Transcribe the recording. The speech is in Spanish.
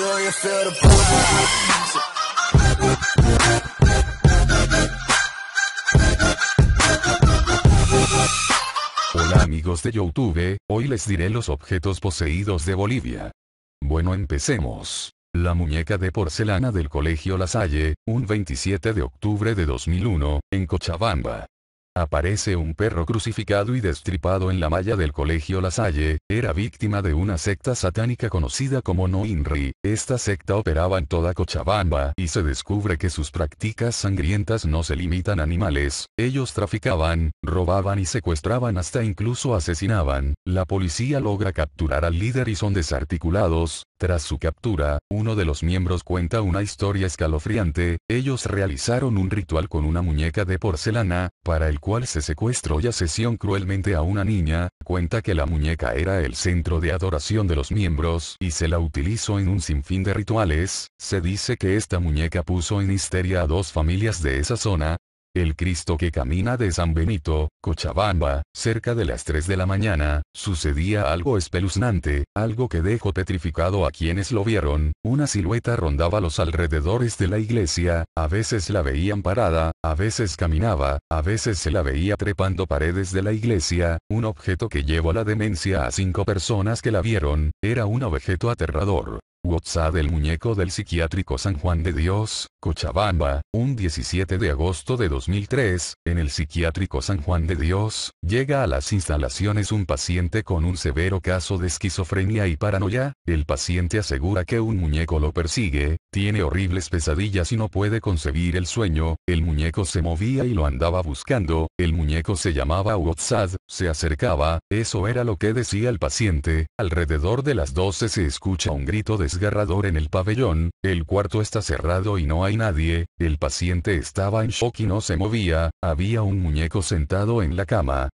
Hola amigos de Youtube, hoy les diré los objetos poseídos de Bolivia. Bueno empecemos. La muñeca de porcelana del Colegio La Salle, un 27 de octubre de 2001, en Cochabamba. Aparece un perro crucificado y destripado en la malla del colegio Lasalle, era víctima de una secta satánica conocida como No Inri. Esta secta operaba en toda Cochabamba y se descubre que sus prácticas sangrientas no se limitan a animales, ellos traficaban, robaban y secuestraban hasta incluso asesinaban. La policía logra capturar al líder y son desarticulados, tras su captura, uno de los miembros cuenta una historia escalofriante, ellos realizaron un ritual con una muñeca de porcelana, para el cual se secuestró y asesión cruelmente a una niña, cuenta que la muñeca era el centro de adoración de los miembros y se la utilizó en un sinfín de rituales, se dice que esta muñeca puso en histeria a dos familias de esa zona, el Cristo que camina de San Benito, Cochabamba, cerca de las 3 de la mañana, sucedía algo espeluznante, algo que dejó petrificado a quienes lo vieron, una silueta rondaba los alrededores de la iglesia, a veces la veían parada, a veces caminaba, a veces se la veía trepando paredes de la iglesia, un objeto que llevó la demencia a cinco personas que la vieron, era un objeto aterrador. WhatsApp del muñeco del psiquiátrico San Juan de Dios, Cochabamba, un 17 de agosto de 2003, en el psiquiátrico San Juan de Dios, llega a las instalaciones un paciente con un severo caso de esquizofrenia y paranoia, el paciente asegura que un muñeco lo persigue, tiene horribles pesadillas y no puede concebir el sueño, el muñeco se movía y lo andaba buscando, el muñeco se llamaba Uotsad, se acercaba, eso era lo que decía el paciente, alrededor de las 12 se escucha un grito desgarrador en el pabellón, el cuarto está cerrado y no hay nadie, el paciente estaba en shock y no se movía, había un muñeco sentado en la cama,